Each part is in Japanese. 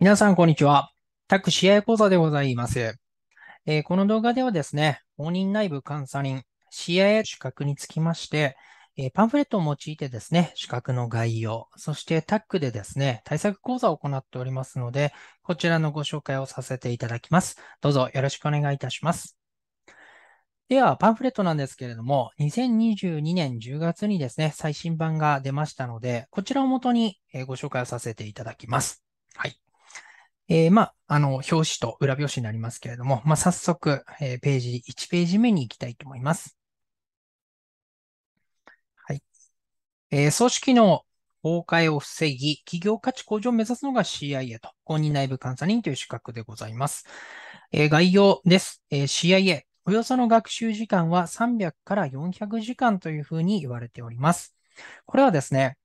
皆さん、こんにちは。タク試合講座でございます、えー、この動画ではですね、応仁内部監査人、CIA 資格につきまして、えー、パンフレットを用いてですね、資格の概要、そしてタックでですね、対策講座を行っておりますので、こちらのご紹介をさせていただきます。どうぞよろしくお願いいたします。では、パンフレットなんですけれども、2022年10月にですね、最新版が出ましたので、こちらをもとにご紹介をさせていただきます。はい。えー、まあ、あの、表紙と裏表紙になりますけれども、まあ、早速、えー、ページ、1ページ目に行きたいと思います。はい。えー、組織の崩壊を防ぎ、企業価値向上を目指すのが CIA と、公認内部監査人という資格でございます。えー、概要です。えー、CIA、およその学習時間は300から400時間というふうに言われております。これはですね、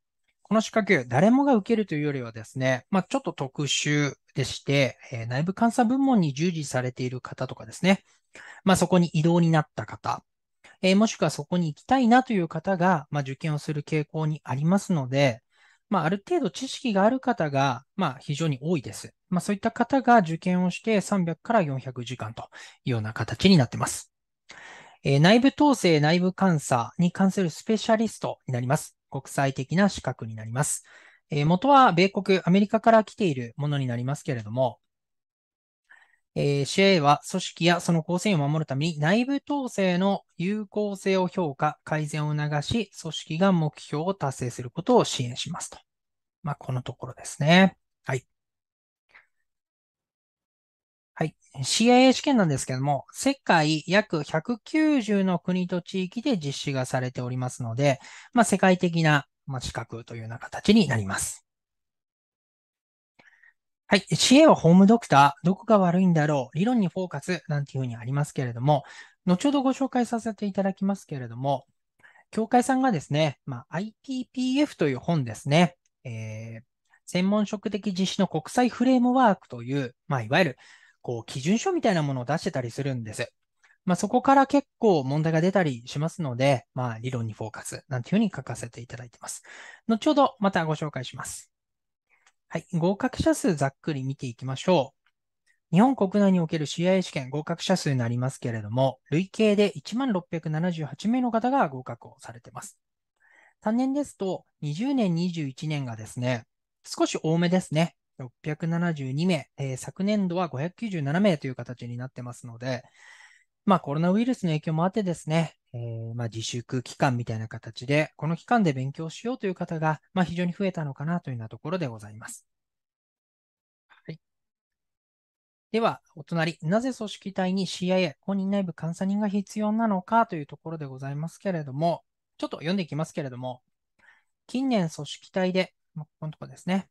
この資格、誰もが受けるというよりはですね、まあ、ちょっと特殊でして、え内部監査部門に従事されている方とかですね、まあ、そこに異動になった方、えもしくはそこに行きたいなという方が、まあ、受験をする傾向にありますので、まあ、ある程度知識がある方が、まあ、非常に多いです。まあ、そういった方が受験をして300から400時間というような形になってます。えー、内部統制、内部監査に関するスペシャリストになります。国際的な資格になります。えー、元は米国、アメリカから来ているものになりますけれども、えー、CA は組織やその構成を守るために内部統制の有効性を評価、改善を促し、組織が目標を達成することを支援しますと。まあ、このところですね。はい。はい。CIA 試験なんですけども、世界約190の国と地域で実施がされておりますので、まあ、世界的なまあ、資格というような形になります。はい。知恵はホームドクター、どこが悪いんだろう、理論にフォーカスなんていうふうにありますけれども、後ほどご紹介させていただきますけれども、協会さんがですね、まあ、IPPF という本ですね、えー、専門職的実施の国際フレームワークという、まあ、いわゆるこう基準書みたいなものを出してたりするんです。まあ、そこから結構問題が出たりしますので、まあ、理論にフォーカスなんていうふうに書かせていただいてます。後ほどまたご紹介します。はい。合格者数ざっくり見ていきましょう。日本国内における CIA 試験合格者数になりますけれども、累計で1678名の方が合格をされています。単年ですと、20年、21年がですね、少し多めですね。672名、えー、昨年度は597名という形になってますので、まあコロナウイルスの影響もあってですね、えー、まあ、自粛期間みたいな形で、この期間で勉強しようという方が、まあ、非常に増えたのかなというようなところでございます。はい、では、お隣、なぜ組織体に CIA、公認内部監査人が必要なのかというところでございますけれども、ちょっと読んでいきますけれども、近年組織体で、まあ、ここのところですね、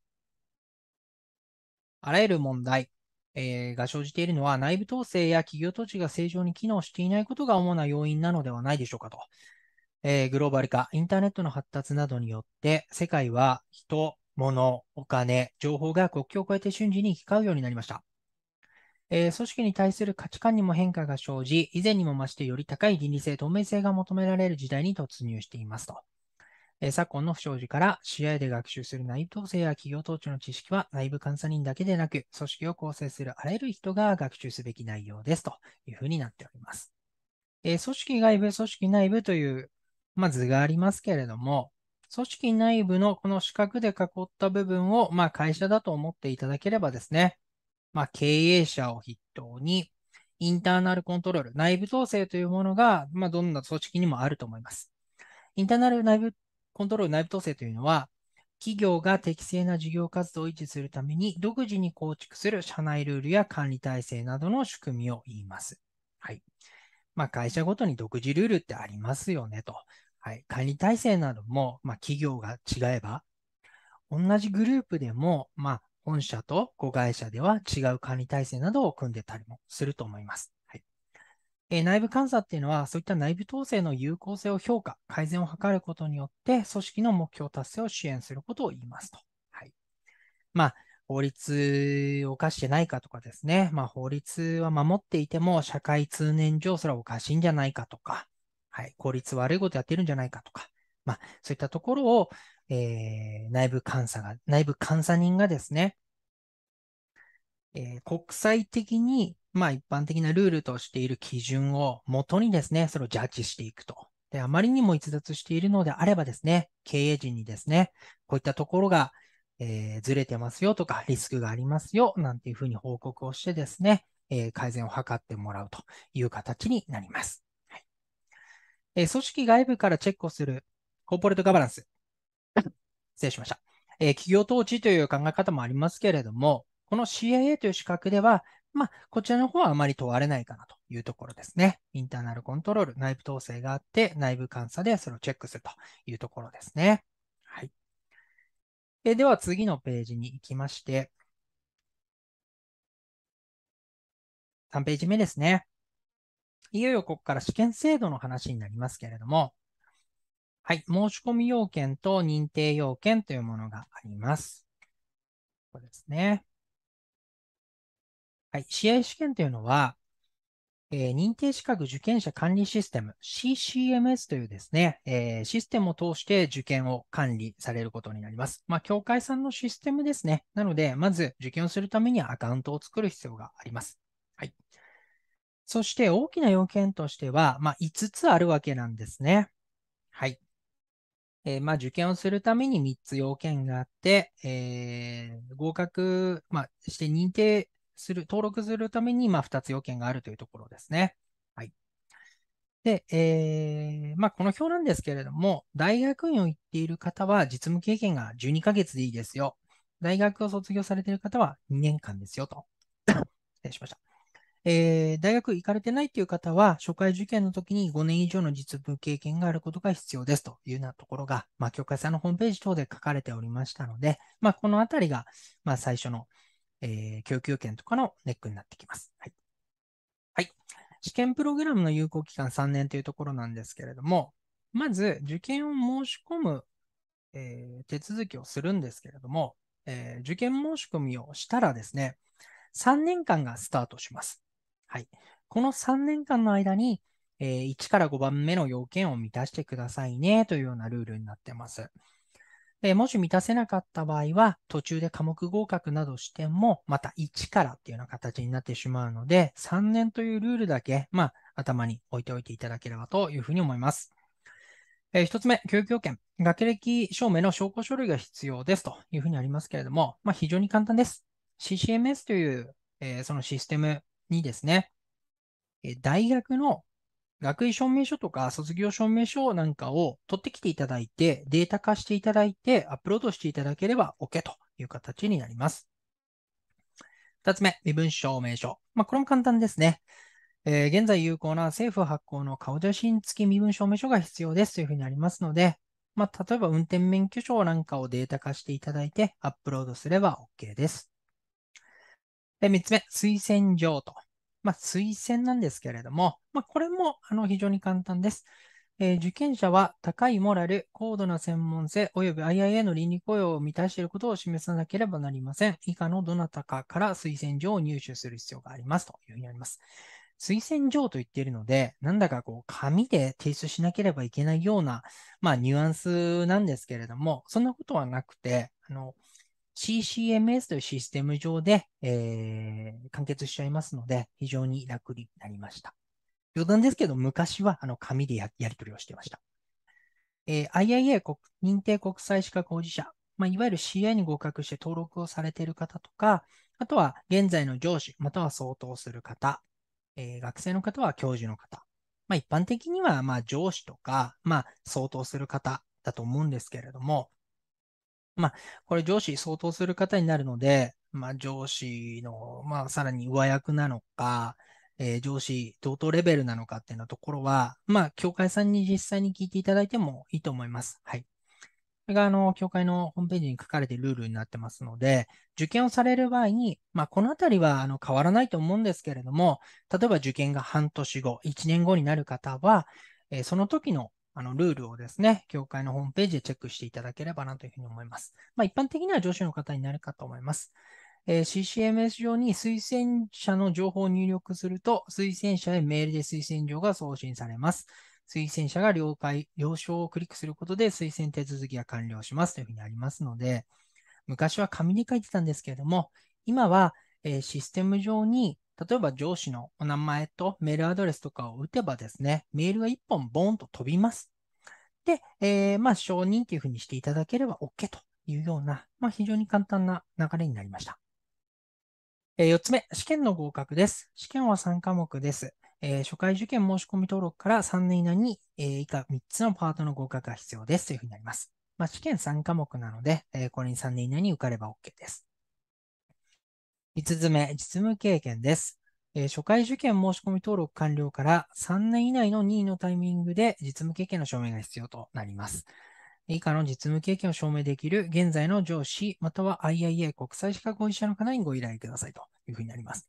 あらゆる問題、えー、が生じているのは、内部統制や企業統治が正常に機能していないことが主な要因なのではないでしょうかと。えー、グローバル化、インターネットの発達などによって、世界は人、物、お金、情報が国境を越えて瞬時に行き交うようになりました。えー、組織に対する価値観にも変化が生じ、以前にも増してより高い倫理性、透明性が求められる時代に突入していますと。え昨今の不祥事から試合で学習する内部統制や企業統治の知識は内部監査人だけでなく、組織を構成するあらゆる人が学習すべき内容ですというふうになっております。えー、組織外部、組織内部という、まあ、図がありますけれども、組織内部のこの四角で囲った部分を、まあ、会社だと思っていただければですね、まあ、経営者を筆頭に、インターナルコントロール、内部統制というものが、まあ、どんな組織にもあると思います。インターナル内部コントロール内部統制というのは、企業が適正な事業活動を維持するために独自に構築する社内ルールや管理体制などの仕組みを言います。はい。まあ、会社ごとに独自ルールってありますよねと。はい。管理体制なども、まあ、企業が違えば、同じグループでも、まあ、本社と子会社では違う管理体制などを組んでたりもすると思います。え内部監査っていうのは、そういった内部統制の有効性を評価、改善を図ることによって、組織の目標達成を支援することを言いますと。はい。まあ、法律を犯してないかとかですね、まあ、法律は守っていても、社会通念上それはおかしいんじゃないかとか、はい、効率悪いことやってるんじゃないかとか、まあ、そういったところを、えー、内部監査が、内部監査人がですね、えー、国際的にまあ一般的なルールとしている基準を元にですね、それをジャッジしていくと。で、あまりにも逸脱しているのであればですね、経営陣にですね、こういったところが、えー、ずれてますよとか、リスクがありますよ、なんていうふうに報告をしてですね、えー、改善を図ってもらうという形になります。はい、えー、組織外部からチェックをするコーポレートガバナンス。失礼しました。え企業統治という考え方もありますけれども、この CIA という資格では、まあ、こちらの方はあまり問われないかなというところですね。インターナルコントロール、内部統制があって、内部監査でそれをチェックするというところですね。はい。えでは次のページに行きまして、3ページ目ですね。いよいよここから試験制度の話になりますけれども、はい、申し込み要件と認定要件というものがあります。ここですね。はい、試合試験というのは、えー、認定資格受験者管理システム CCMS というですね、えー、システムを通して受験を管理されることになります。まあ、協会さんのシステムですね。なので、まず受験をするためにはアカウントを作る必要があります。はい。そして大きな要件としては、まあ、5つあるわけなんですね。はい。えー、まあ、受験をするために3つ要件があって、えー、合格、まあ、して認定する、登録するために、まあ、2つ要件があるというところですね。はい。で、えー、まあ、この表なんですけれども、大学院を行っている方は実務経験が12ヶ月でいいですよ。大学を卒業されている方は2年間ですよと。失礼しました。えー、大学行かれてないという方は、初回受験の時に5年以上の実務経験があることが必要ですというようなところが、まあ、さんのホームページ等で書かれておりましたので、まあ、このあたりが、まあ、最初の、えー、供給権とかのネックになってきます。はい。はい。試験プログラムの有効期間3年というところなんですけれども、まず受験を申し込む、えー、手続きをするんですけれども、えー、受験申し込みをしたらですね、3年間がスタートします。はい。この3年間の間に、えー、1から5番目の要件を満たしてくださいねというようなルールになってます。もし満たせなかった場合は、途中で科目合格などしても、また1からっていうような形になってしまうので、3年というルールだけ、まあ、頭に置いておいていただければというふうに思います。えー、1つ目、教育要件。学歴証明の証拠書類が必要ですというふうにありますけれども、まあ、非常に簡単です。CCMS という、えー、そのシステムにですね、大学の学位証明書とか卒業証明書なんかを取ってきていただいて、データ化していただいて、アップロードしていただければ OK という形になります。二つ目、身分証明書。まあ、これも簡単ですね。えー、現在有効な政府発行の顔写真付き身分証明書が必要ですというふうになりますので、まあ、例えば運転免許証なんかをデータ化していただいてアップロードすれば OK です。で3つ目、推薦状とまあ、推薦なんですけれども、まあ、これもあの非常に簡単です。えー、受験者は高いモラル、高度な専門性、及び IIA の倫理雇用を満たしていることを示さなければなりません。以下のどなたかから推薦状を入手する必要がありますというふうにあります。推薦状と言っているので、なんだかこう、紙で提出しなければいけないような、まあ、ニュアンスなんですけれども、そんなことはなくて、あの、CCMS というシステム上で、えー、完結しちゃいますので、非常に楽になりました。余談ですけど、昔はあの紙でやり取りをしてました。えー、IIA 国認定国際資格保持者、まあ、いわゆる CI に合格して登録をされている方とか、あとは現在の上司または相当する方、えー、学生の方は教授の方、まあ、一般的にはまあ上司とか、まあ、相当する方だと思うんですけれども、まあ、これ上司相当する方になるので、まあ、上司の、まあ、さらに上役なのか、えー、上司同等レベルなのかっていうのところは、まあ、協会さんに実際に聞いていただいてもいいと思います。はい。これが、あの、協会のホームページに書かれているルールになってますので、受験をされる場合に、まあ、このあたりは、あの、変わらないと思うんですけれども、例えば受験が半年後、1年後になる方は、えー、その時のあの、ルールをですね、協会のホームページでチェックしていただければなというふうに思います。まあ、一般的には上司の方になるかと思います。えー、CCMS 上に推薦者の情報を入力すると、推薦者へメールで推薦状が送信されます。推薦者が了解、了承をクリックすることで推薦手続きが完了しますというふうにありますので、昔は紙に書いてたんですけれども、今は、えー、システム上に例えば上司のお名前とメールアドレスとかを打てばですね、メールが1本ボーンと飛びます。で、えー、まあ、承認というふうにしていただければ OK というような、まあ、非常に簡単な流れになりました。えー、4つ目、試験の合格です。試験は3科目です。えー、初回受験申し込み登録から3年以内に、えー、以下3つのパートの合格が必要ですというふうになります。まあ、試験3科目なので、えこれに3年以内に受かれば OK です。5つ目、実務経験です。初回受験申し込み登録完了から3年以内の任意のタイミングで実務経験の証明が必要となります。以下の実務経験を証明できる現在の上司、または IIA 国際資格保持者の方にご依頼くださいというふうになります。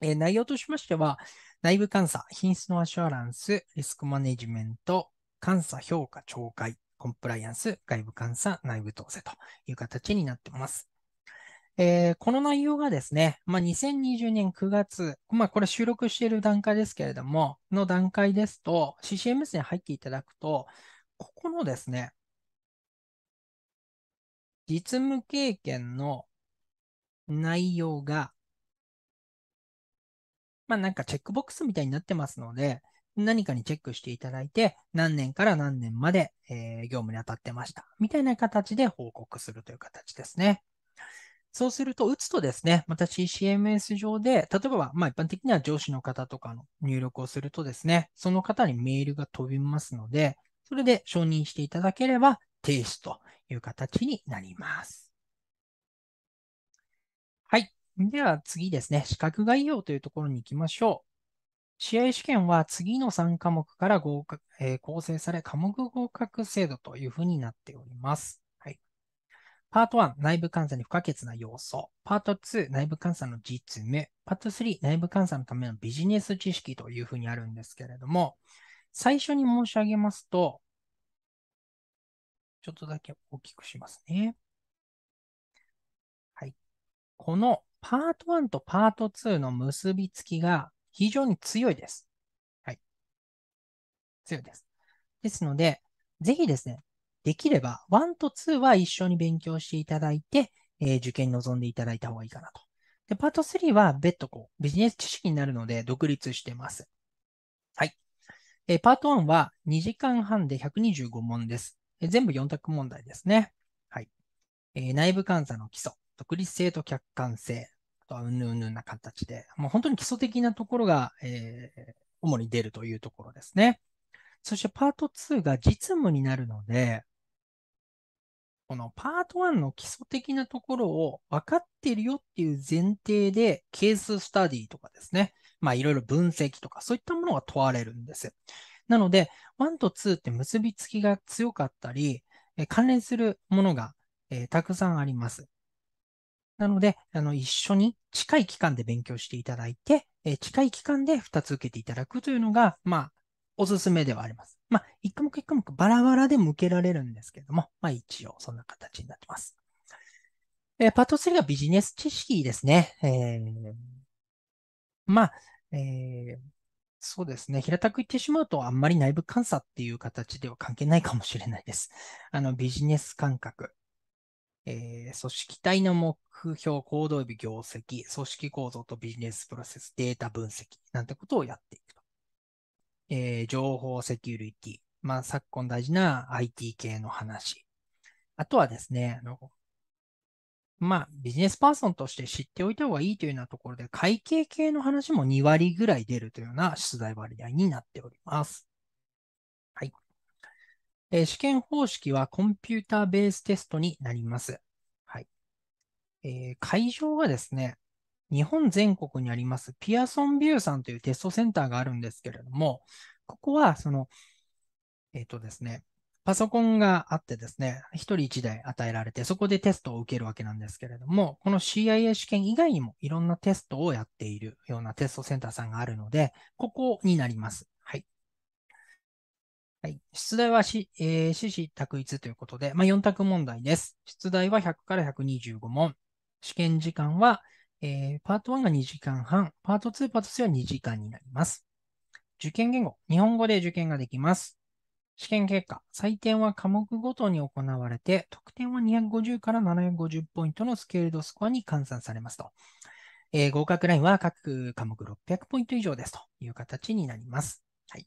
内容としましては、内部監査、品質のアシュアランス、リスクマネジメント、監査、評価、懲戒、コンプライアンス、外部監査、内部統制という形になっています。えー、この内容がですね、まあ、2020年9月、まあ、これ収録している段階ですけれども、の段階ですと、CCMS に入っていただくと、ここのですね、実務経験の内容が、まあなんかチェックボックスみたいになってますので、何かにチェックしていただいて、何年から何年まで、えー、業務に当たってました。みたいな形で報告するという形ですね。そうすると、打つとですね、また CCMS 上で、例えば、まあ、一般的には上司の方とかの入力をするとですね、その方にメールが飛びますので、それで承認していただければ、停止という形になります。はい。では次ですね、資格概要というところに行きましょう。試合試験は次の3科目から合格、えー、構成され、科目合格制度というふうになっております。パート1、内部監査に不可欠な要素。パート2、内部監査の実務。パート3、内部監査のためのビジネス知識というふうにあるんですけれども、最初に申し上げますと、ちょっとだけ大きくしますね。はい。このパート1とパート2の結びつきが非常に強いです。はい。強いです。ですので、ぜひですね、できれば1と2は一緒に勉強していただいて、えー、受験に臨んでいただいた方がいいかなと。で、パート3は別途こう、ビジネス知識になるので独立してます。はい。えー、パート1は2時間半で125問です。えー、全部4択問題ですね。はい。え内部監査の基礎、独立性と客観性、あとはうんぬんぬんな形で、もう本当に基礎的なところが、え主に出るというところですね。そしてパート2が実務になるので、このパート1の基礎的なところを分かってるよっていう前提で、ケーススタディとかですね、まあいろいろ分析とかそういったものが問われるんです。なので、1と2って結びつきが強かったり、関連するものが、えー、たくさんあります。なので、あの、一緒に近い期間で勉強していただいて、えー、近い期間で2つ受けていただくというのが、まあ、おすすめではあります。まあ、一科目一科目バラバラで向けられるんですけれども、まあ一応そんな形になってます。えー、パート3がビジネス知識ですね。えー、まあ、えー、そうですね。平たく言ってしまうと、あんまり内部監査っていう形では関係ないかもしれないです。あの、ビジネス感覚。えー、組織体の目標、行動及び業績、組織構造とビジネスプロセス、データ分析なんてことをやっていえー、情報セキュリティ、まあ、昨今大事な IT 系の話。あとはですね、あのまあ、ビジネスパーソンとして知っておいた方がいいというようなところで、会計系の話も2割ぐらい出るというような出題割合になっております。はい。えー、試験方式はコンピューターベーステストになります。はい。えー、会場がですね、日本全国にありますピアソンビューさんというテストセンターがあるんですけれども、ここは、その、えっ、ー、とですね、パソコンがあってですね、1人1台与えられて、そこでテストを受けるわけなんですけれども、この CIA 試験以外にもいろんなテストをやっているようなテストセンターさんがあるので、ここになります。はい。はい、出題はし、えー、択一ということで、まあ、4択問題です。出題は100から125問。試験時間はえー、パート1が2時間半、パート2、パート3は2時間になります。受験言語、日本語で受験ができます。試験結果、採点は科目ごとに行われて、得点は250から750ポイントのスケールドスコアに換算されますと。えー、合格ラインは各科目600ポイント以上ですという形になります。はい。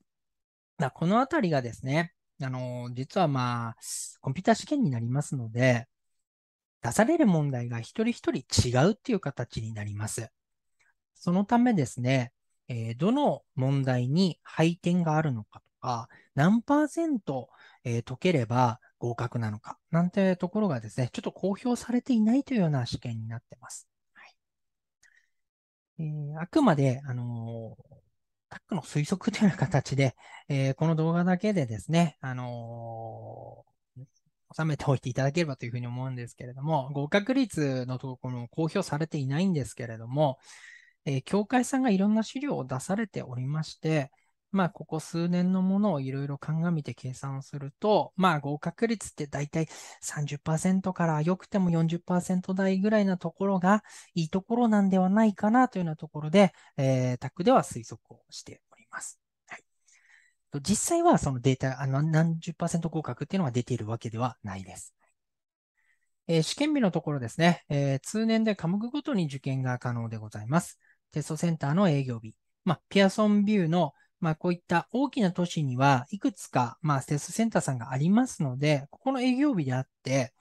このあたりがですね、あの実はまあ、コンピュータ試験になりますので、出される問題が一人一人違うっていう形になります。そのためですね、えー、どの問題に配点があるのかとか、何パーセント、えー、解ければ合格なのか、なんてところがですね、ちょっと公表されていないというような試験になってます。はいえー、あくまで、あのタックの推測というような形で、えこの動画だけでですね、あの収めておいていただければというふうに思うんですけれども、合格率のところも公表されていないんですけれども、えー、教会さんがいろんな資料を出されておりまして、まあ、ここ数年のものをいろいろ鑑みて計算をすると、まあ、合格率って大体30%から良くても40%台ぐらいなところがいいところなんではないかなというようなところで、えー、タックでは推測をしております。実際はそのデータ、あの何十パーセント合格っていうのが出ているわけではないです。えー、試験日のところですね、えー、通年で科目ごとに受験が可能でございます。テストセンターの営業日、まあ、ピアソンビューの、まあ、こういった大きな都市にはいくつか、まあ、テストセンターさんがありますので、ここの営業日であって、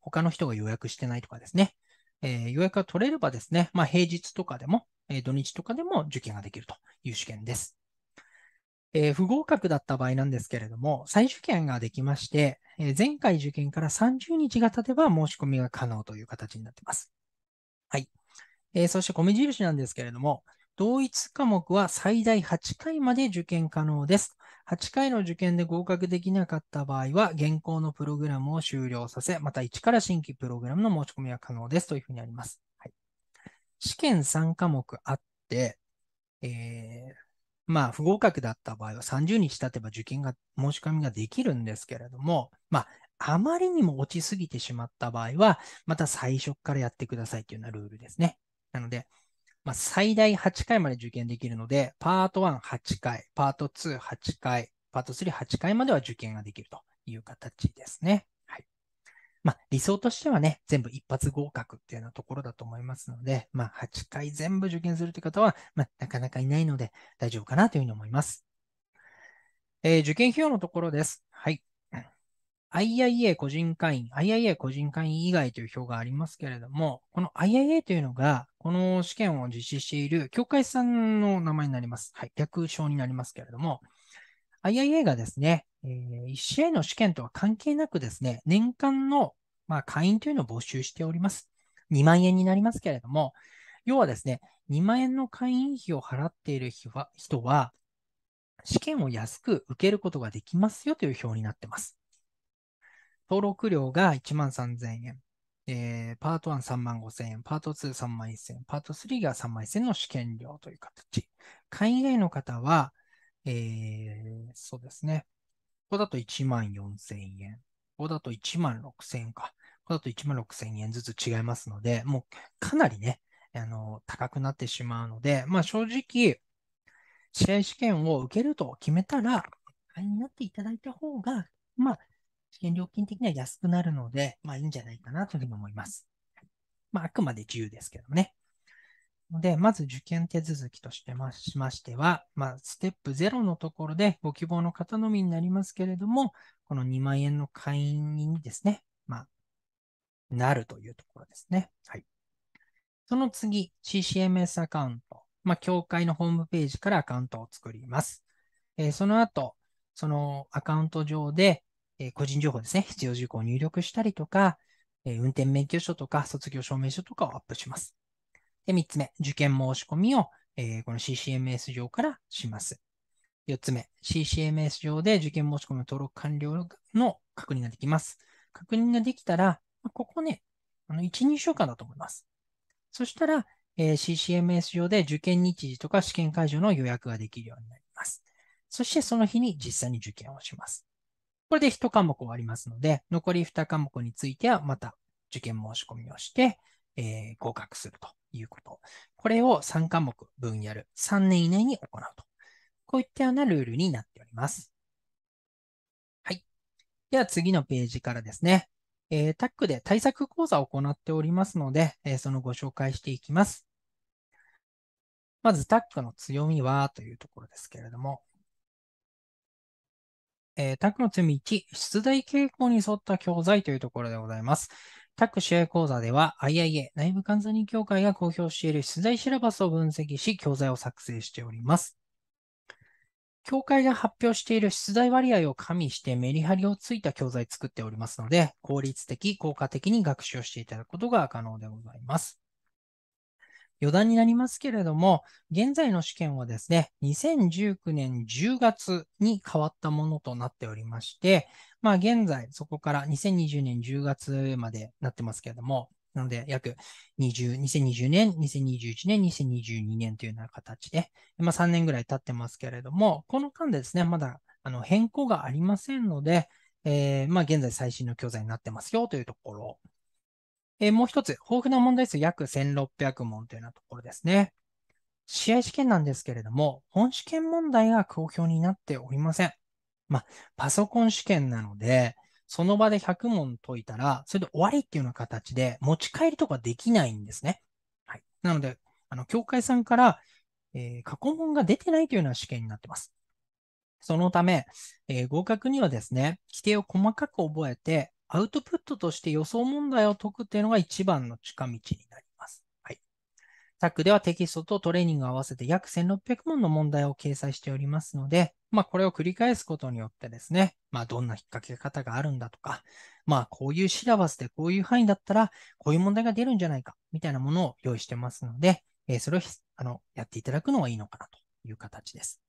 他の人が予約してないとかですね、えー、予約が取れればですね、まあ、平日とかでも、えー、土日とかでも受験ができるという試験です。えー、不合格だった場合なんですけれども、再受験ができまして、えー、前回受験から30日が経てば申し込みが可能という形になっています。はい。えー、そして米印なんですけれども、同一科目は最大8回まで受験可能です。8回の受験で合格できなかった場合は、現行のプログラムを終了させ、また1から新規プログラムの申し込みが可能ですというふうにあります。はい、試験3科目あって、えー、まあ、不合格だった場合は30日経てば受験が、申し込みができるんですけれども、まあ、あまりにも落ちすぎてしまった場合は、また最初からやってくださいというようなルールですね。なので、まあ、最大8回まで受験できるので、パート1、8回、パート2、8回、パート3、8回までは受験ができるという形ですね。まあ、理想としてはね、全部一発合格っていうようなところだと思いますので、まあ、8回全部受験するという方は、まあ、なかなかいないので大丈夫かなというふうに思います。えー、受験費用のところです。はい。IIA 個人会員、IIA 個人会員以外という表がありますけれども、この IIA というのが、この試験を実施している協会さんの名前になります。はい。略称になりますけれども、IIA がですね、えー、1試合の試験とは関係なくですね、年間の、まあ、会員というのを募集しております。2万円になりますけれども、要はですね、2万円の会員費を払っている人は、試験を安く受けることができますよという表になっています。登録料が1万3000円、えー、パート1、3万5000円、パート2、3万1000円、パート3が3万1000円の試験料という形。会員以外の方は、えー、そうですね、ここだと1万4千円。ここだと1万6千円か。ここだと1万6千円ずつ違いますので、もうかなりね、あの、高くなってしまうので、まあ正直、試合試験を受けると決めたら、会員になっていただいた方が、まあ、試験料金的には安くなるので、まあいいんじゃないかなというふうに思います。まああくまで自由ですけどね。ので、まず受験手続きとしてましましては、まあ、ステップ0のところでご希望の方のみになりますけれども、この2万円の会員にですね、まあ、なるというところですね。はい。その次、CCMS アカウント。まあ、協会のホームページからアカウントを作ります。えー、その後、そのアカウント上で、えー、個人情報ですね、必要事項を入力したりとか、えー、運転免許証とか卒業証明書とかをアップします。で、3つ目、受験申し込みを、えー、この CCMS 上からします。4つ目、CCMS 上で受験申し込み登録完了の確認ができます。確認ができたら、ここね、あの1、2週間だと思います。そしたら、えー、CCMS 上で受験日時とか試験会場の予約ができるようになります。そしてその日に実際に受験をします。これで1科目終わりますので、残り2科目についてはまた受験申し込みをして、えー、合格するということ。これを3科目分野る。3年以内に行うと。こういったようなルールになっております。はい。では次のページからですね。えー、タックで対策講座を行っておりますので、えー、そのご紹介していきます。まずタックの強みはというところですけれども、えー、タックの強み1、出題傾向に沿った教材というところでございます。各試合講座では IIA 内部全に協会が公表している出題シラバスを分析し、教材を作成しております。協会が発表している出題割合を加味してメリハリをついた教材作っておりますので、効率的、効果的に学習をしていただくことが可能でございます。余談になりますけれども、現在の試験はですね、2019年10月に変わったものとなっておりまして、まあ現在、そこから2020年10月までなってますけれども、なので約20、2020年、2021年、2022年というような形で、まあ3年ぐらい経ってますけれども、この間でですね、まだあの変更がありませんので、えー、まあ現在最新の教材になってますよというところ。えー、もう一つ、豊富な問題数約1600問というようなところですね。試合試験なんですけれども、本試験問題が公表になっておりません。まあ、パソコン試験なので、その場で100問解いたら、それで終わりっていうような形で持ち帰りとかできないんですね。はい。なので、あの、協会さんから、えー、過去問が出てないというような試験になってます。そのため、えー、合格にはですね、規定を細かく覚えて、アウトプットとして予想問題を解くっていうのが一番の近道になります。タックではテキストとトレーニングを合わせて約1600問の問題を掲載しておりますので、まあこれを繰り返すことによってですね、まあどんな引っ掛け方があるんだとか、まあこういうシラバスでこういう範囲だったらこういう問題が出るんじゃないかみたいなものを用意してますので、えー、それをあのやっていただくのがいいのかなという形です。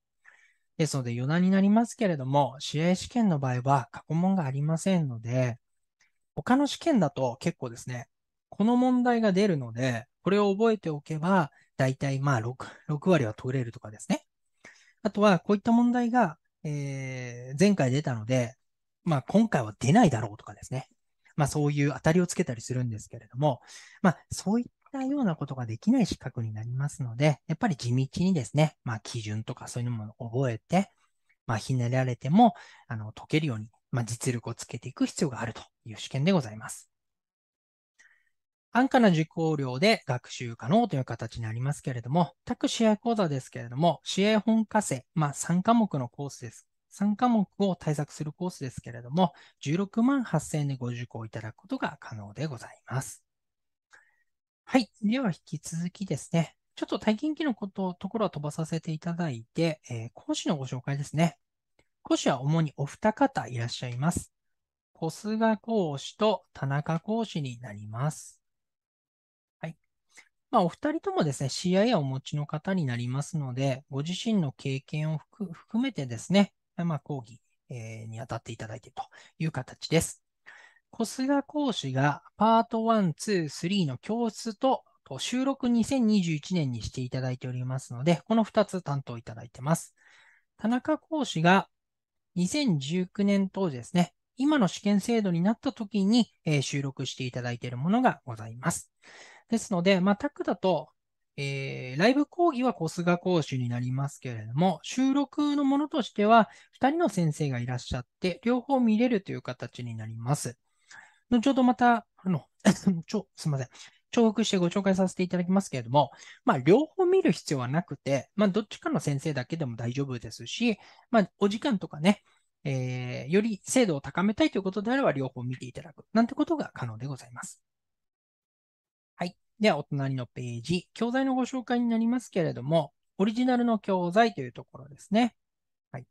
ですので余談になりますけれども、試合試験の場合は過去問がありませんので、他の試験だと結構ですね、この問題が出るので、これを覚えておけば、大体まあ 6, 6割は取れるとかですね。あとは、こういった問題が、えー、前回出たので、まあ今回は出ないだろうとかですね。まあそういう当たりをつけたりするんですけれども、まあそういったようなことができない資格になりますので、やっぱり地道にですね、まあ基準とかそういうのも覚えて、まあひねられても、あの、解けるように、まあ実力をつけていく必要があるという試験でございます。安価な受講料で学習可能という形になりますけれども、各試合講座ですけれども、試合本科生、まあ3科目のコースです。3科目を対策するコースですけれども、16万8000円でご受講いただくことが可能でございます。はい。では引き続きですね、ちょっと体験記のこと、ところは飛ばさせていただいて、えー、講師のご紹介ですね。講師は主にお二方いらっしゃいます。小菅講師と田中講師になります。まあ、お二人ともですね、CIA をお持ちの方になりますので、ご自身の経験を含めてですね、まあ、講義、えー、に当たっていただいているという形です。小菅講師がパート1、2、3の教室と収録2021年にしていただいておりますので、この2つ担当いただいてます。田中講師が2019年当時ですね、今の試験制度になった時に、えー、収録していただいているものがございます。ですので、まあ、タックだと、えー、ライブ講義はコス講師になりますけれども、収録のものとしては、2人の先生がいらっしゃって、両方見れるという形になります。後ほどまた、あの、ちょ、すみません。重複してご紹介させていただきますけれども、まあ、両方見る必要はなくて、まあ、どっちかの先生だけでも大丈夫ですし、まあ、お時間とかね、えー、より精度を高めたいということであれば、両方見ていただく、なんてことが可能でございます。では、お隣のページ、教材のご紹介になりますけれども、オリジナルの教材というところですね。はい。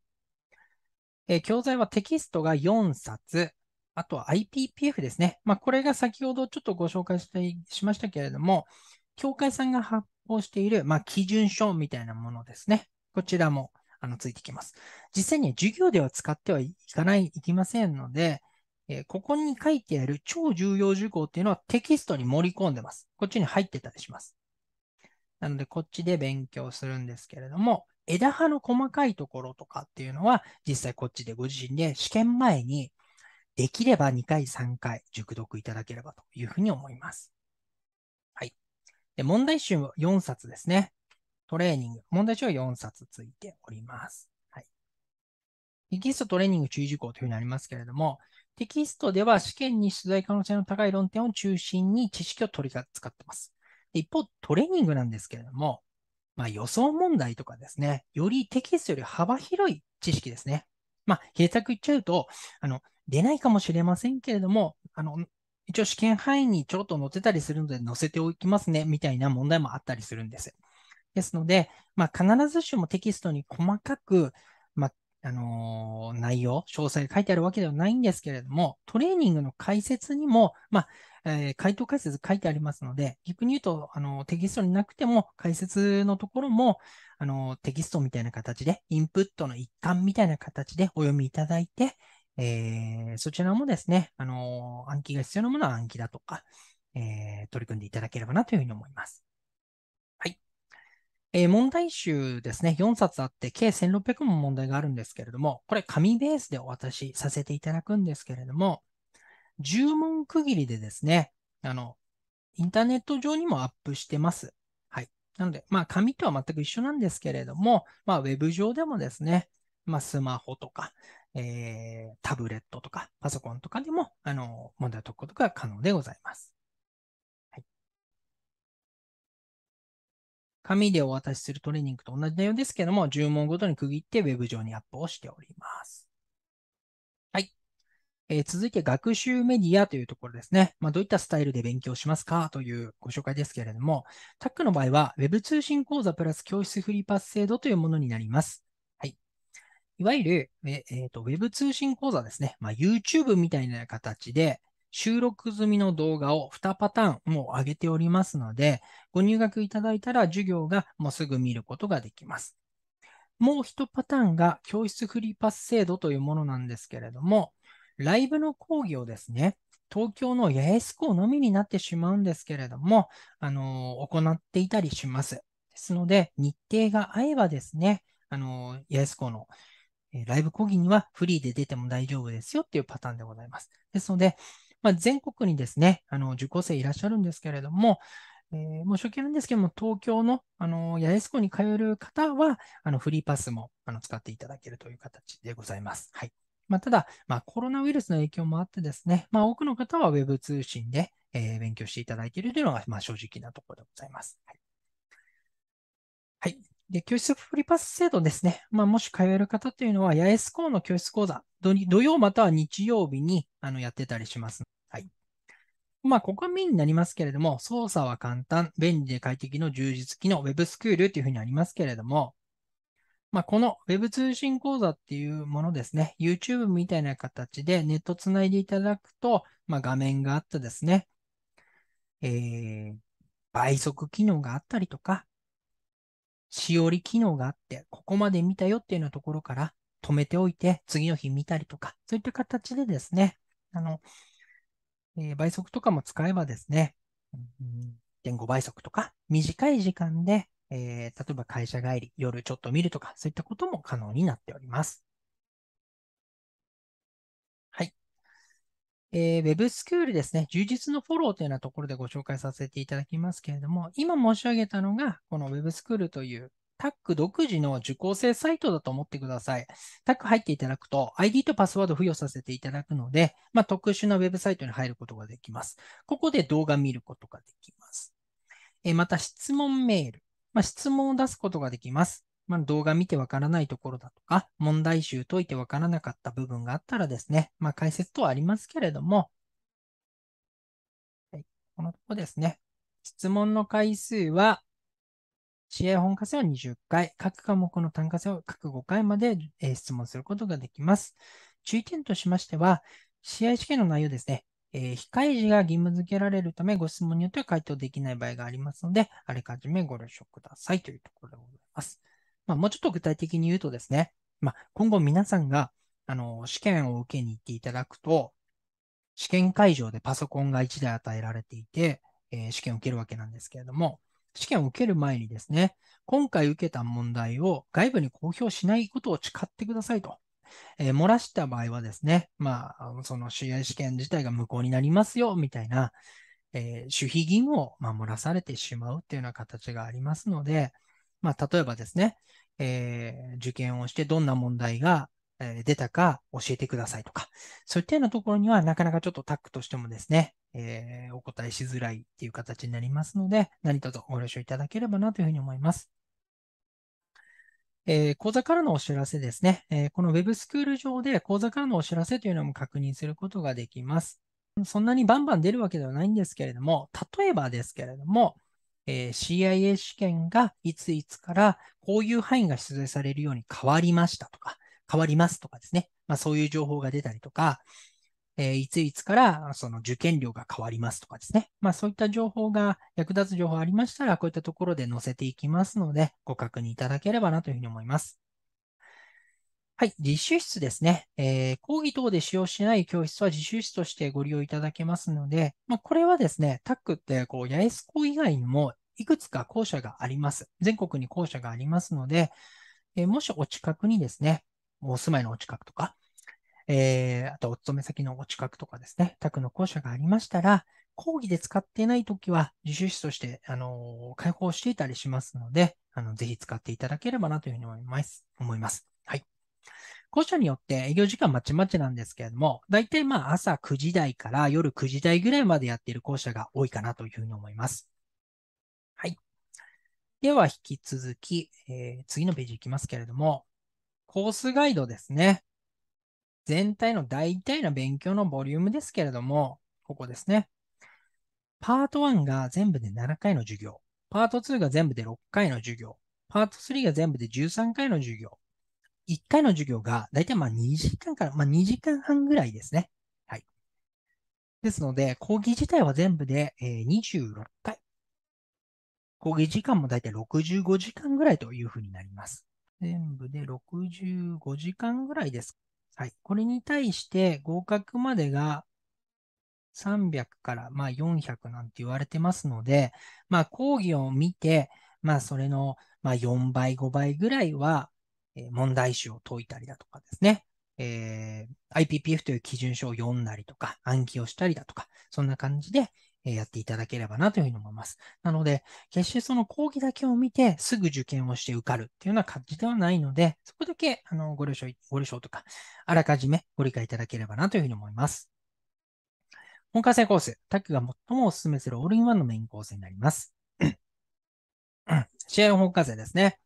え教材はテキストが4冊、あとは IPPF ですね。まあ、これが先ほどちょっとご紹介したしましたけれども、協会さんが発行している、まあ、基準書みたいなものですね。こちらもあのついてきます。実際に授業では使ってはいかない、いきませんので、えー、ここに書いてある超重要事項っていうのはテキストに盛り込んでます。こっちに入ってたりします。なので、こっちで勉強するんですけれども、枝葉の細かいところとかっていうのは、実際こっちでご自身で試験前に、できれば2回、3回熟読いただければというふうに思います。はい。で問題集は4冊ですね。トレーニング。問題集は4冊ついております。はい。テキストトレーニング注意事項というふうになりますけれども、テキストでは試験に出題可能性の高い論点を中心に知識を取り扱ってます。一方、トレーニングなんですけれども、まあ、予想問題とかですね、よりテキストより幅広い知識ですね。まあ、平たく言っちゃうと、あの、出ないかもしれませんけれども、あの、一応試験範囲にちょろっと載せたりするので載せておきますね、みたいな問題もあったりするんです。ですので、まあ、必ずしもテキストに細かく、まあ、あのー、内容、詳細書いてあるわけではないんですけれども、トレーニングの解説にも、まあ、えー、回答解説書いてありますので、逆に言うと、あの、テキストになくても、解説のところも、あの、テキストみたいな形で、インプットの一環みたいな形でお読みいただいて、えー、そちらもですね、あの、暗記が必要なものは暗記だとか、えー、取り組んでいただければなというふうに思います。えー、問題集ですね、4冊あって、計1600問問題があるんですけれども、これ紙ベースでお渡しさせていただくんですけれども、10問区切りでですね、あの、インターネット上にもアップしてます。はい。なので、まあ、紙とは全く一緒なんですけれども、まあ、ウェブ上でもですね、まあ、スマホとか、えー、タブレットとか、パソコンとかでも、あの、問題を解くことが可能でございます。紙でお渡しするトレーニングと同じ内容ですけども、10問ごとに区切って Web 上にアップをしております。はい。えー、続いて、学習メディアというところですね。まあ、どういったスタイルで勉強しますかというご紹介ですけれども、タックの場合は Web 通信講座プラス教室フリーパス制度というものになります。はいいわゆる、えーと Web 通信講座ですね。まあ、YouTube みたいな形で、収録済みの動画を2パターンもう上げておりますので、ご入学いただいたら授業がもうすぐ見ることができます。もう1パターンが教室フリーパス制度というものなんですけれども、ライブの講義をですね、東京の八重洲校のみになってしまうんですけれども、あの行っていたりします。ですので、日程が合えばですね、あの八重洲校のライブ講義にはフリーで出ても大丈夫ですよっていうパターンでございます。ですので、まあ、全国にですね、あの、受講生いらっしゃるんですけれども、えー、申し訳ないんですけども、東京の、あの、八重洲湖に通える方は、あの、フリーパスも、あの、使っていただけるという形でございます。はい。まあ、ただ、まあ、コロナウイルスの影響もあってですね、まあ、多くの方はウェブ通信で、えー、勉強していただいているというのが、まあ、正直なところでございます。はい。はい、で、教室フリーパス制度ですね。まあ、もし通える方というのは、八重洲校の教室講座、土曜または日曜日にあのやってたりしますまあ、ここはメインになりますけれども、操作は簡単、便利で快適の充実機能、Web スクールというふうにありますけれども、まあ、この Web 通信講座っていうものですね、YouTube みたいな形でネットつないでいただくと、まあ、画面があってですね、えー、倍速機能があったりとか、しおり機能があって、ここまで見たよっていうようなところから止めておいて、次の日見たりとか、そういった形でですね、あの、えー、倍速とかも使えばですね、1.5倍速とか短い時間で、えー、例えば会社帰り、夜ちょっと見るとか、そういったことも可能になっております。はい。えー、Web スクールですね、充実のフォローというようなところでご紹介させていただきますけれども、今申し上げたのが、この Web スクールというタック独自の受講生サイトだと思ってください。タック入っていただくと ID とパスワード付与させていただくので、まあ、特殊なウェブサイトに入ることができます。ここで動画見ることができます。えまた質問メール。まあ、質問を出すことができます。まあ、動画見てわからないところだとか、問題集解いてわからなかった部分があったらですね、まあ、解説とはありますけれども、はい、このとこですね。質問の回数は試合本課生は20回、各科目の単科生は各5回まで、えー、質問することができます。注意点としましては、試合試験の内容ですね、えー、非開示が義務付けられるため、ご質問によっては回答できない場合がありますので、あらかじめご了承くださいというところでございます。まあ、もうちょっと具体的に言うとですね、まあ、今後皆さんがあの試験を受けに行っていただくと、試験会場でパソコンが1台与えられていて、えー、試験を受けるわけなんですけれども、試験を受ける前にですね、今回受けた問題を外部に公表しないことを誓ってくださいと。えー、漏らした場合はですね、まあ、その試合試験自体が無効になりますよ、みたいな、えー、守秘義務を、守らされてしまうっていうような形がありますので、まあ、例えばですね、えー、受験をしてどんな問題が出たか教えてくださいとか、そういったようなところにはなかなかちょっとタックとしてもですね、えー、お答えしづらいっていう形になりますので、何卒ご了承いただければなというふうに思います。えー、講座からのお知らせですね、えー、この Web スクール上で講座からのお知らせというのも確認することができます。そんなにバンバン出るわけではないんですけれども、例えばですけれども、えー、CIA 試験がいついつからこういう範囲が出題されるように変わりましたとか、変わりますとかですね。まあ、そういう情報が出たりとか、えー、いついつからその受験料が変わりますとかですね。まあそういった情報が役立つ情報ありましたら、こういったところで載せていきますので、ご確認いただければなというふうに思います。はい、自習室ですね。えー、講義等で使用しない教室は自習室としてご利用いただけますので、まあ、これはですね、タックってこう八重洲校以外にもいくつか校舎があります。全国に校舎がありますので、えー、もしお近くにですね、お住まいのお近くとか、えー、あとお勤め先のお近くとかですね、宅の校舎がありましたら、講義で使っていないときは、自習室として、あの開放していたりしますので、あの、ぜひ使っていただければなというふうに思います。思います。はい。校舎によって営業時間まちまちなんですけれども、大体まあ朝9時台から夜9時台ぐらいまでやっている校舎が多いかなというふうに思います。はい。では引き続き、えー、次のページいきますけれども、コースガイドですね。全体の大体の勉強のボリュームですけれども、ここですね。パート1が全部で7回の授業。パート2が全部で6回の授業。パート3が全部で13回の授業。1回の授業が大体まあ2時間から、まあ、2時間半ぐらいですね。はい。ですので、講義自体は全部で、え26回。講義時間も大体65時間ぐらいというふうになります。全部で65時間ぐらいです。はい。これに対して合格までが300からまあ400なんて言われてますので、まあ講義を見て、まあそれのまあ4倍、5倍ぐらいは問題集を解いたりだとかですね。えー、IPPF という基準書を読んだりとか、暗記をしたりだとか、そんな感じで、やっていただければなというふうに思います。なので、決してその講義だけを見て、すぐ受験をして受かるっていうような感じではないので、そこだけ、あの、ご了承、ご了承とか、あらかじめご理解いただければなというふうに思います。本科生コース、タックが最もお勧めするオールインワンのメインコースになります。試合本科生ですね。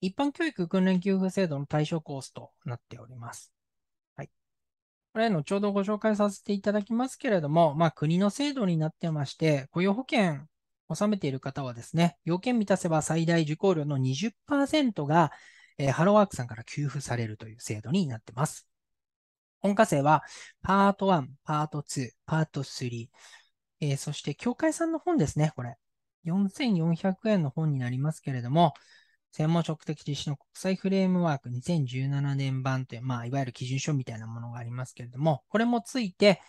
一般教育訓練給付制度の対象コースとなっております。これ、後ほどご紹介させていただきますけれども、まあ、国の制度になってまして、雇用保険を納めている方はですね、要件満たせば最大受講料の20%が、えー、ハローワークさんから給付されるという制度になってます。本科生は、パート1、パート2、パート3、えー、そして、協会さんの本ですね、これ。4400円の本になりますけれども、専門職的実施の国際フレームワーク2017年版という、まあ、いわゆる基準書みたいなものがありますけれども、これもついて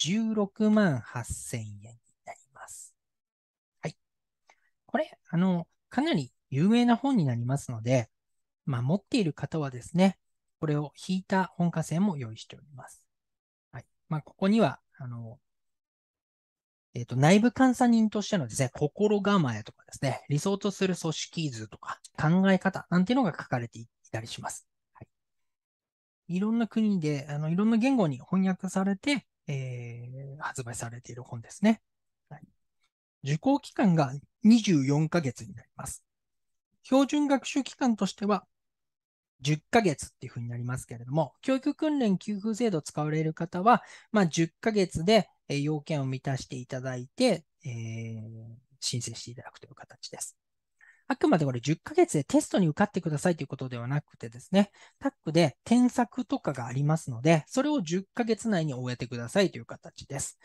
16万8000円になります。はい。これ、あの、かなり有名な本になりますので、まあ、持っている方はですね、これを引いた本科生も用意しております。はい。まあ、ここには、あの、えっ、と、内部監査人としてのですね、心構えとかですね、理想とする組織図とか考え方なんていうのが書かれていたりします。はい、いろんな国で、あの、いろんな言語に翻訳されて、えー、発売されている本ですね。はい、受講期間が24ヶ月になります。標準学習期間としては10ヶ月っていうふうになりますけれども、教育訓練給付制度使われる方は、まあ、10ヶ月で、えー、要件を満たしていただいて、えー、申請していただくという形です。あくまでこれ10ヶ月でテストに受かってくださいということではなくてですね、タックで添削とかがありますので、それを10ヶ月内に終えてくださいという形です。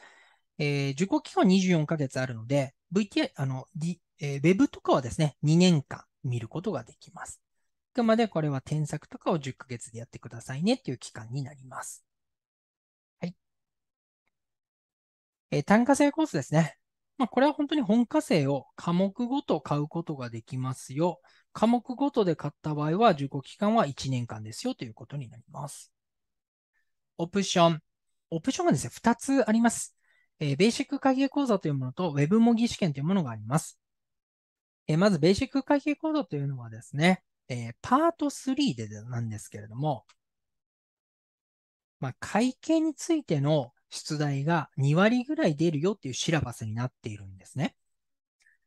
えー、受講期間24ヶ月あるので、v t r あの、ウえブ Web とかはですね、2年間見ることができます。あくまでこれは添削とかを10ヶ月でやってくださいねっていう期間になります。えー、単価制コースですね。まあ、これは本当に本科生を科目ごと買うことができますよ。科目ごとで買った場合は、受講期間は1年間ですよということになります。オプション。オプションがですね、2つあります。えー、ベーシック会計講座というものと、Web 模擬試験というものがあります。えー、まず、ベーシック会計講座というのはですね、えー、パート3でなんですけれども、まあ、会計についての出題が2割ぐらい出るよっていうシラバスになっているんですね。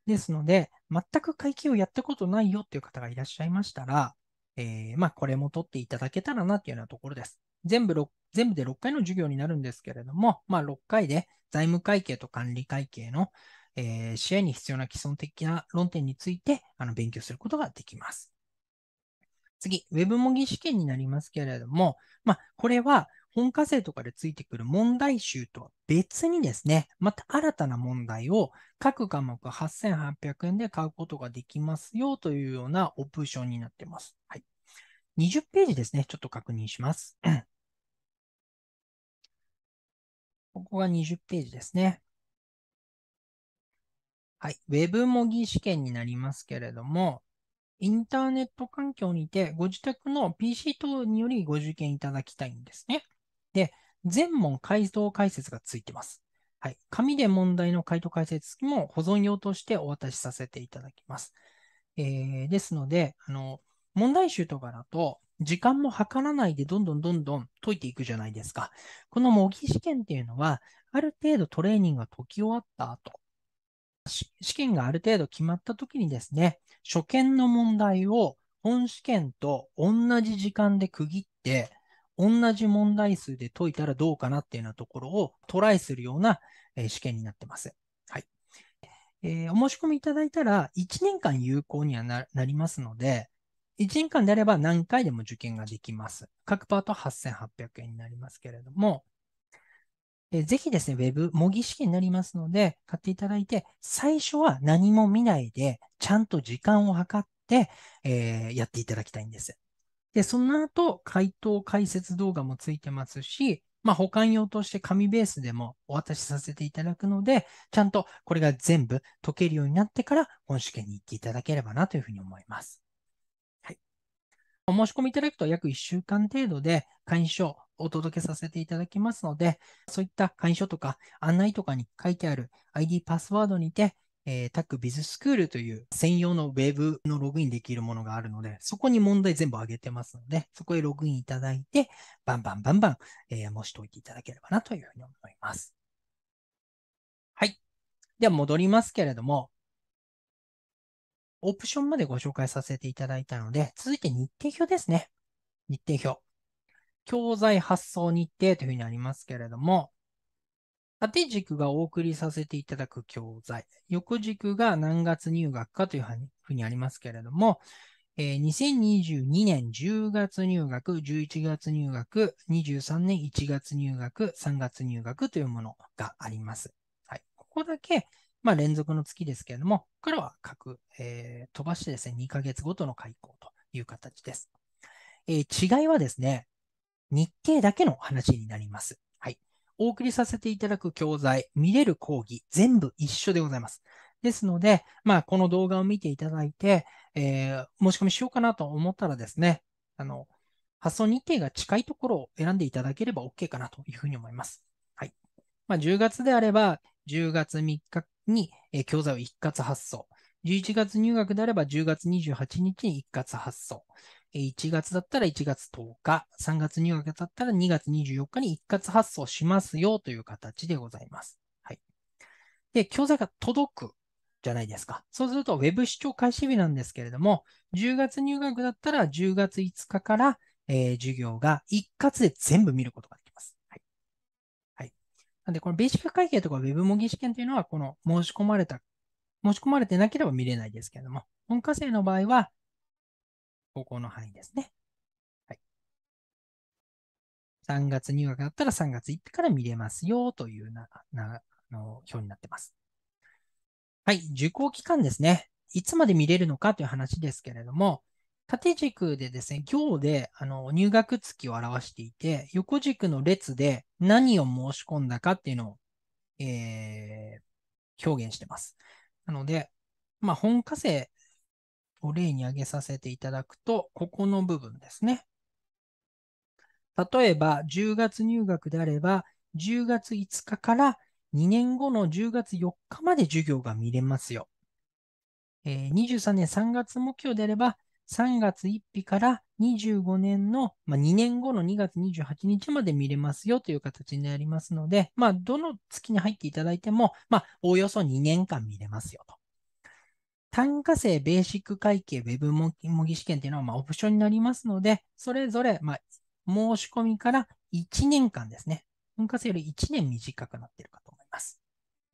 ですので、全く会計をやったことないよっていう方がいらっしゃいましたら、えー、まあ、これも取っていただけたらなっていうようなところです。全部全部で6回の授業になるんですけれども、まあ、6回で財務会計と管理会計の、えー、試に必要な基礎的な論点についてあの勉強することができます。次、Web 模擬試験になりますけれども、まあ、これは本課生とかでついてくる問題集とは別にですね、また新たな問題を各科目8800円で買うことができますよというようなオプションになっています。はい。20ページですね。ちょっと確認します。ここが20ページですね。はい。Web 模擬試験になりますけれども、インターネット環境にてご自宅の PC 等によりご受験いただきたいんですね。で、全問解答解説がついてます。はい。紙で問題の回答解説も保存用としてお渡しさせていただきます。えー、ですので、あの、問題集とかだと、時間も計らないでどんどんどんどん解いていくじゃないですか。この模擬試験っていうのは、ある程度トレーニングが解き終わった後、試験がある程度決まった時にですね、初見の問題を本試験と同じ時間で区切って、同じ問題数で解いたらどうかなっていうようなところをトライするような試験になってます。はい。えー、お申し込みいただいたら1年間有効にはなりますので、1年間であれば何回でも受験ができます。各パート8800円になりますけれども、えー、ぜひですね、Web 模擬試験になりますので、買っていただいて、最初は何も見ないで、ちゃんと時間を計って、えー、やっていただきたいんです。で、その後、回答解説動画もついてますし、まあ、保管用として紙ベースでもお渡しさせていただくので、ちゃんとこれが全部解けるようになってから本試験に行っていただければなというふうに思います。はい。お申し込みいただくと約1週間程度で会員証お届けさせていただきますので、そういった会員証とか案内とかに書いてある ID パスワードにてえー、タックビズスクールという専用のウェブのログインできるものがあるので、そこに問題全部上げてますので、そこへログインいただいて、バンバンバンバン、えー、しておいていただければなというふうに思います。はい。では戻りますけれども、オプションまでご紹介させていただいたので、続いて日程表ですね。日程表。教材発送日程というふうにありますけれども、縦軸がお送りさせていただく教材、横軸が何月入学かというふうにありますけれども、えー、2022年10月入学、11月入学、23年1月入学、3月入学というものがあります。はい、ここだけ、まあ、連続の月ですけれども、ここからは各、えー、飛ばしてですね、2ヶ月ごとの開校という形です。えー、違いはですね、日程だけの話になります。お送りさせていただく教材、見れる講義、全部一緒でございます。ですので、まあ、この動画を見ていただいて、えー、申し込みしようかなと思ったらですね、あの、発送日程が近いところを選んでいただければ OK かなというふうに思います。はい。まあ、10月であれば、10月3日に、え教材を一括発送。11月入学であれば10月28日に一括発送。1月だったら1月10日、3月入学だったら2月24日に一括発送しますよという形でございます。はい。で、教材が届くじゃないですか。そうすると、ウェブ視聴開始日なんですけれども、10月入学だったら10月5日から、えー、授業が一括で全部見ることができます。はい。はい。なんで、このベーシック会計とかウェブ模擬試験というのは、この申し込まれた、申し込まれてなければ見れないですけれども、本科生の場合は、高校の範囲ですね。はい。3月入学だったら3月行ってから見れますよというな、な、の、表になってます。はい。受講期間ですね。いつまで見れるのかという話ですけれども、縦軸でですね、行であの入学月を表していて、横軸の列で何を申し込んだかっていうのを、えー、表現してます。なので、まあ、本科生を例に挙げさせていただくと、ここの部分ですね。例えば、10月入学であれば、10月5日から2年後の10月4日まで授業が見れますよ。えー、23年3月目標であれば、3月1日から25年の、まあ、2年後の2月28日まで見れますよという形になりますので、まあ、どの月に入っていただいても、まあ、おおよそ2年間見れますよと。単価制ベーシック会計 Web 模擬試験っていうのはまあオプションになりますので、それぞれまあ申し込みから1年間ですね。価割より1年短くなっているかと思います。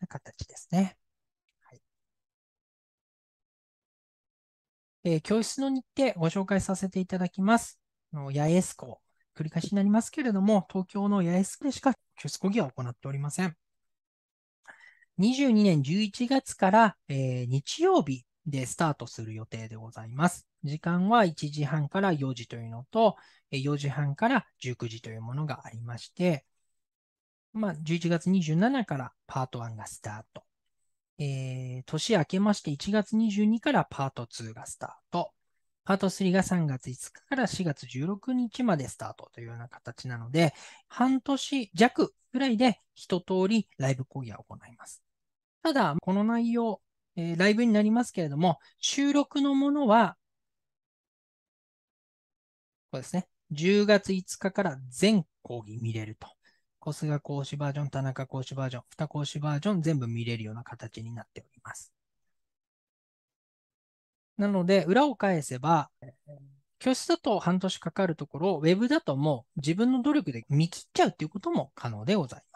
な形ですね。はいえー、教室の日程ご紹介させていただきます。の八重洲校、繰り返しになりますけれども、東京の八重洲でしか教室講義は行っておりません。22年11月から、えー、日曜日でスタートする予定でございます。時間は1時半から4時というのと、4時半から19時というものがありまして、まあ、11月27からパート1がスタート。えー、年明けまして1月22からパート2がスタート。パート3が3月5日から4月16日までスタートというような形なので、半年弱ぐらいで一通りライブ講義を行います。ただ、この内容、えー、ライブになりますけれども、収録のものは、こうですね、10月5日から全講義見れると。小菅講師バージョン、田中講師バージョン、二講師バージョン、全部見れるような形になっております。なので、裏を返せば、教室だと半年かかるところ、ウェブだともう自分の努力で見切っちゃうということも可能でございます。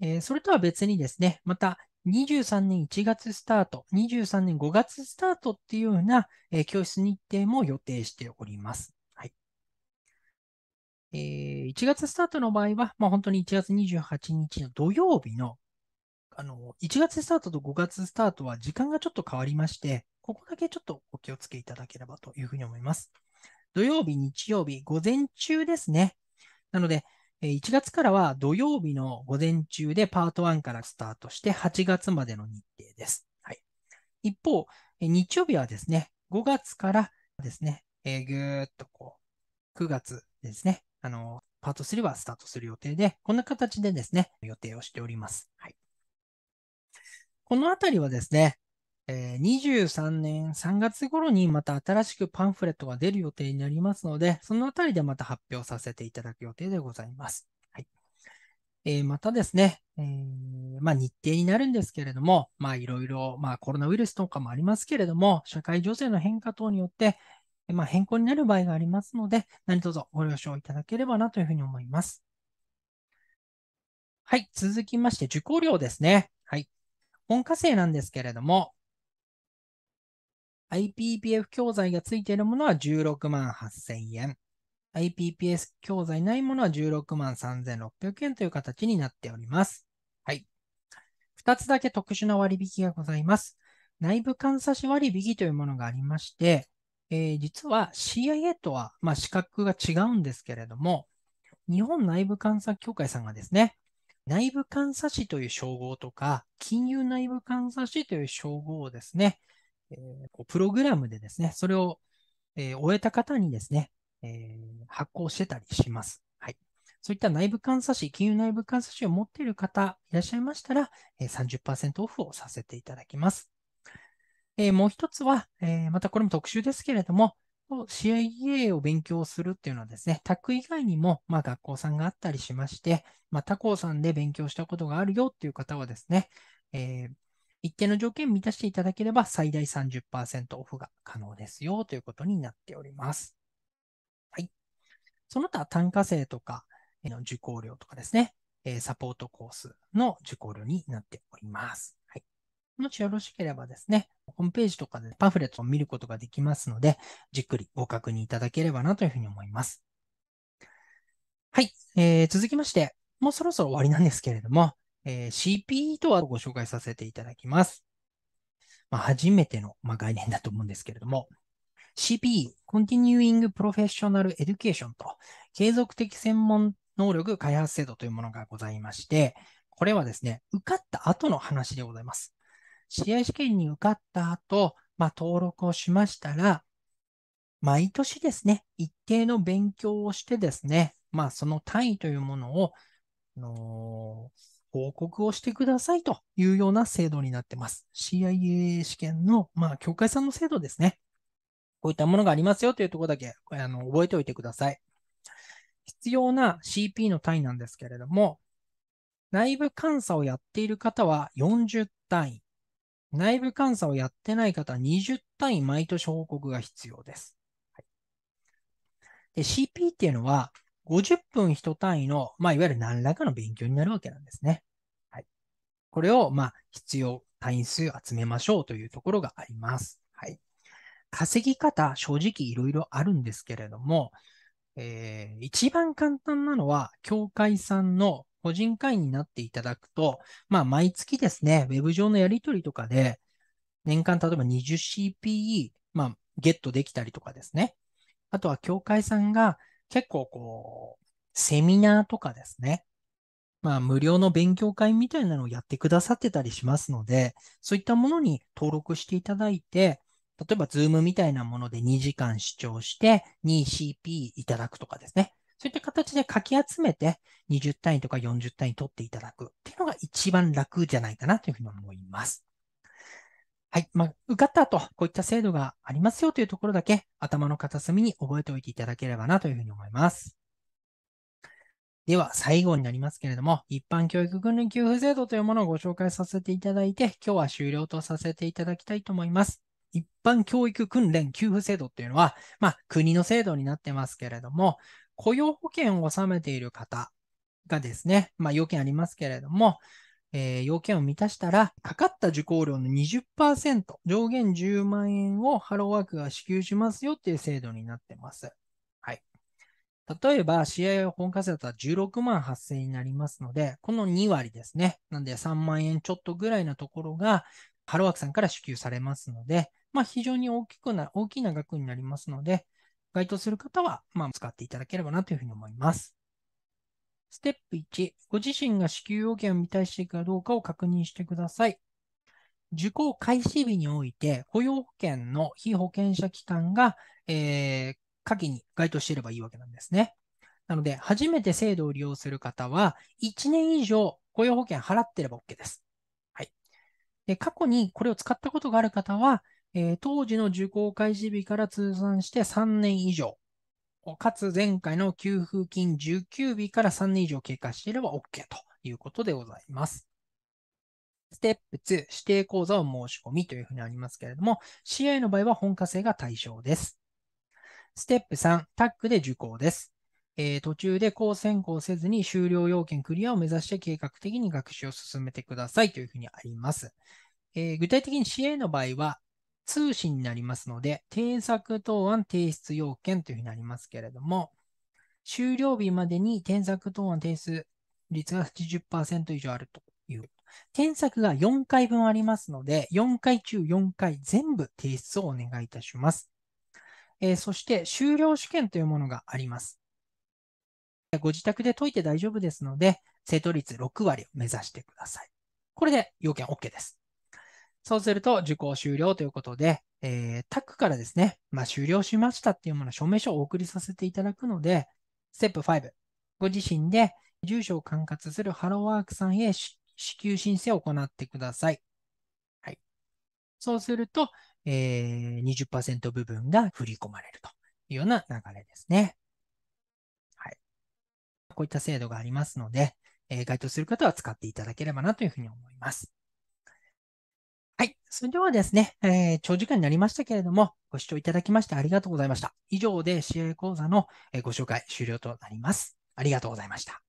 えー、それとは別にですね、また23年1月スタート、23年5月スタートっていうような、えー、教室日程も予定しております。はいえー、1月スタートの場合は、まあ、本当に1月28日の土曜日のあの1月スタートと5月スタートは時間がちょっと変わりまして、ここだけちょっとお気をつけいただければというふうに思います。土曜日、日曜日、午前中ですね。なので、1月からは土曜日の午前中でパート1からスタートして8月までの日程です。はい、一方、日曜日はですね、5月からですね、えー、ぐーっとこう、9月ですね、あの、パート3はスタートする予定で、こんな形でですね、予定をしております。はい、このあたりはですね、え23年3月頃にまた新しくパンフレットが出る予定になりますので、そのあたりでまた発表させていただく予定でございます。はい。えー、またですね、えー、まあ、日程になるんですけれども、まあいろいろ、まあコロナウイルスとかもありますけれども、社会情勢の変化等によって、まあ、変更になる場合がありますので、何卒ご了承いただければなというふうに思います。はい、続きまして受講料ですね。はい。本科生なんですけれども、IPPF 教材がついているものは16万8000円。IPPS 教材ないものは16万3600円という形になっております。はい。2つだけ特殊な割引がございます。内部監査士割引というものがありまして、えー、実は CIA とは、まあ、資格が違うんですけれども、日本内部監査協会さんがですね、内部監査士という称号とか、金融内部監査士という称号をですね、えー、プログラムでですね、それを、えー、終えた方にですね、えー、発行してたりします。はい。そういった内部監査士、金融内部監査士を持っている方いらっしゃいましたら、えー、30%オフをさせていただきます。えもう一つは、えまたこれも特集ですけれども、CIA を勉強するっていうのはですね、ク以外にも、まあ、学校さんがあったりしまして、まあ、他校さんで勉強したことがあるよっていう方はですね、えー、一定の条件満たしていただければ最大30%オフが可能ですよということになっております。はい。その他単価制とか、の受講料とかですね、えサポートコースの受講料になっております。はい。もしよろしければですね、ホームページとかでパンフレットを見ることができますので、じっくりご確認いただければなというふうに思います。はい。えー、続きまして、もうそろそろ終わりなんですけれども、えー、CPE とはご紹介させていただきます。まあ、初めての、まあ、概念だと思うんですけれども、CPE、Continuing Professional Education と、継続的専門能力開発制度というものがございまして、これはですね、受かった後の話でございます。試合試験に受かった後、まあ、登録をしましたら、毎年ですね、一定の勉強をしてですね、まあ、その単位というものを、あのー報告をしてくださいというような制度になってます。CIA 試験の、まあ、協会さんの制度ですね。こういったものがありますよというところだけあの覚えておいてください。必要な CP の単位なんですけれども、内部監査をやっている方は40単位、内部監査をやってない方は20単位毎年報告が必要です。はい、で CP っていうのは、50分1単位の、まあ、いわゆる何らかの勉強になるわけなんですね。はい。これを、まあ、必要、単位数集めましょうというところがあります。はい。稼ぎ方、正直いろいろあるんですけれども、えー、一番簡単なのは、協会さんの個人会員になっていただくと、まあ、毎月ですね、ウェブ上のやり取りとかで、年間例えば 20CPE、まあ、ゲットできたりとかですね。あとは、協会さんが結構こう、セミナーとかですね、まあ、無料の勉強会みたいなのをやってくださってたりしますので、そういったものに登録していただいて、例えば、ズームみたいなもので2時間視聴して、2CP いただくとかですね。そういった形でかき集めて、20単位とか40単位取っていただくっていうのが一番楽じゃないかなというふうに思います。はい。まあ、受かった後、こういった制度がありますよというところだけ頭の片隅に覚えておいていただければなというふうに思います。では、最後になりますけれども、一般教育訓練給付制度というものをご紹介させていただいて、今日は終了とさせていただきたいと思います。一般教育訓練給付制度っていうのは、まあ、国の制度になってますけれども、雇用保険を納めている方がですね、まあ、要件ありますけれども、えー、要件を満たしたら、かかった受講料の20%、上限10万円をハローワークが支給しますよっていう制度になってます。はい。例えば、試合を本課税だったら16万8000円になりますので、この2割ですね。なんで3万円ちょっとぐらいのところが、ハローワークさんから支給されますので、まあ、非常に大きくな、大きな額になりますので、該当する方は、まあ、使っていただければなというふうに思います。ステップ1、ご自身が支給要件を満たしているかどうかを確認してください。受講開始日において、雇用保険の非保険者機関が、えー、下記に該当していればいいわけなんですね。なので、初めて制度を利用する方は、1年以上雇用保険払ってれば OK です。はい。で過去にこれを使ったことがある方は、えー、当時の受講開始日から通算して3年以上、かつ前回の給付金19日から3年以上経過していれば OK ということでございます。ステップ2、指定口座を申し込みというふうにありますけれども、CI の場合は本科生が対象です。ステップ3、タックで受講です。えー、途中で高専攻せずに終了要件クリアを目指して計画的に学習を進めてくださいというふうにあります。えー、具体的に CA の場合は、通信になりますので、定策答案提出要件というふうになりますけれども、終了日までに添削答案提出率が80%以上あるという。添削が4回分ありますので、4回中4回全部提出をお願いいたします。えー、そして終了試験というものがあります。ご自宅で解いて大丈夫ですので、正答率6割を目指してください。これで要件 OK です。そうすると受講終了ということで、えー、タックからですね、まあ、終了しましたっていうもの、証明書をお送りさせていただくので、ステップ5、ご自身で住所を管轄するハローワークさんへ支給申請を行ってください。はい。そうすると、えー、20%部分が振り込まれるというような流れですね。はい。こういった制度がありますので、えー、該当する方は使っていただければなというふうに思います。はい。それではですね、えー、長時間になりましたけれども、ご視聴いただきましてありがとうございました。以上で CA 講座のご紹介終了となります。ありがとうございました。